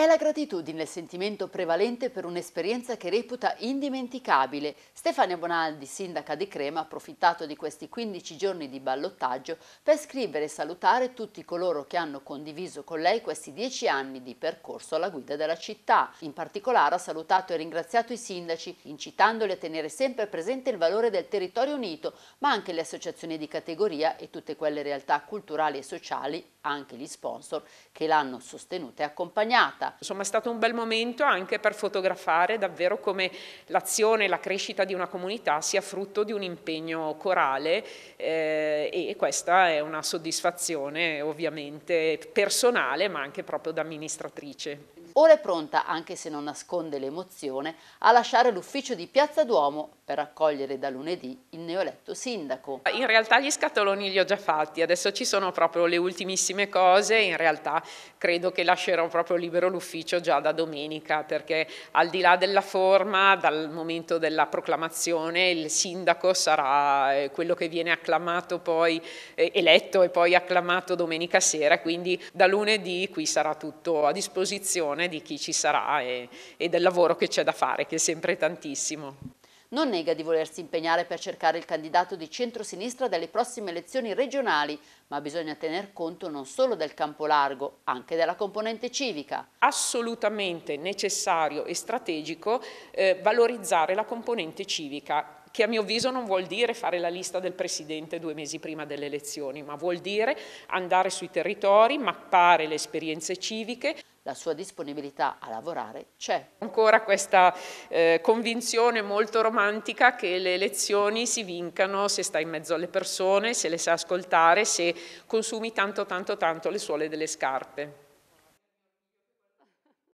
È la gratitudine il sentimento prevalente per un'esperienza che reputa indimenticabile. Stefania Bonaldi, sindaca di Crema, ha approfittato di questi 15 giorni di ballottaggio per scrivere e salutare tutti coloro che hanno condiviso con lei questi 10 anni di percorso alla guida della città. In particolare ha salutato e ringraziato i sindaci, incitandoli a tenere sempre presente il valore del territorio unito, ma anche le associazioni di categoria e tutte quelle realtà culturali e sociali, anche gli sponsor, che l'hanno sostenuta e accompagnata. Insomma è stato un bel momento anche per fotografare davvero come l'azione e la crescita di una comunità sia frutto di un impegno corale eh, e questa è una soddisfazione ovviamente personale ma anche proprio da amministratrice. Ora è pronta, anche se non nasconde l'emozione, a lasciare l'ufficio di Piazza Duomo per accogliere da lunedì il neoletto sindaco. In realtà gli scatoloni li ho già fatti, adesso ci sono proprio le ultimissime cose, in realtà credo che lascerò proprio libero l'ufficio già da domenica perché al di là della forma, dal momento della proclamazione il sindaco sarà eh, quello che viene acclamato poi, eh, eletto e poi acclamato domenica sera, quindi da lunedì qui sarà tutto a disposizione funzione di chi ci sarà e, e del lavoro che c'è da fare, che è sempre tantissimo non nega di volersi impegnare per cercare il candidato di centrosinistra delle prossime elezioni regionali, ma bisogna tener conto non solo del campo largo, anche della componente civica. Assolutamente necessario e strategico eh, valorizzare la componente civica che a mio avviso non vuol dire fare la lista del Presidente due mesi prima delle elezioni, ma vuol dire andare sui territori, mappare le esperienze civiche, la sua disponibilità a lavorare c'è. Ancora questa eh, convinzione molto romantica che le elezioni si vincano se stai in mezzo alle persone, se le sa ascoltare, se consumi tanto tanto tanto le suole delle scarpe.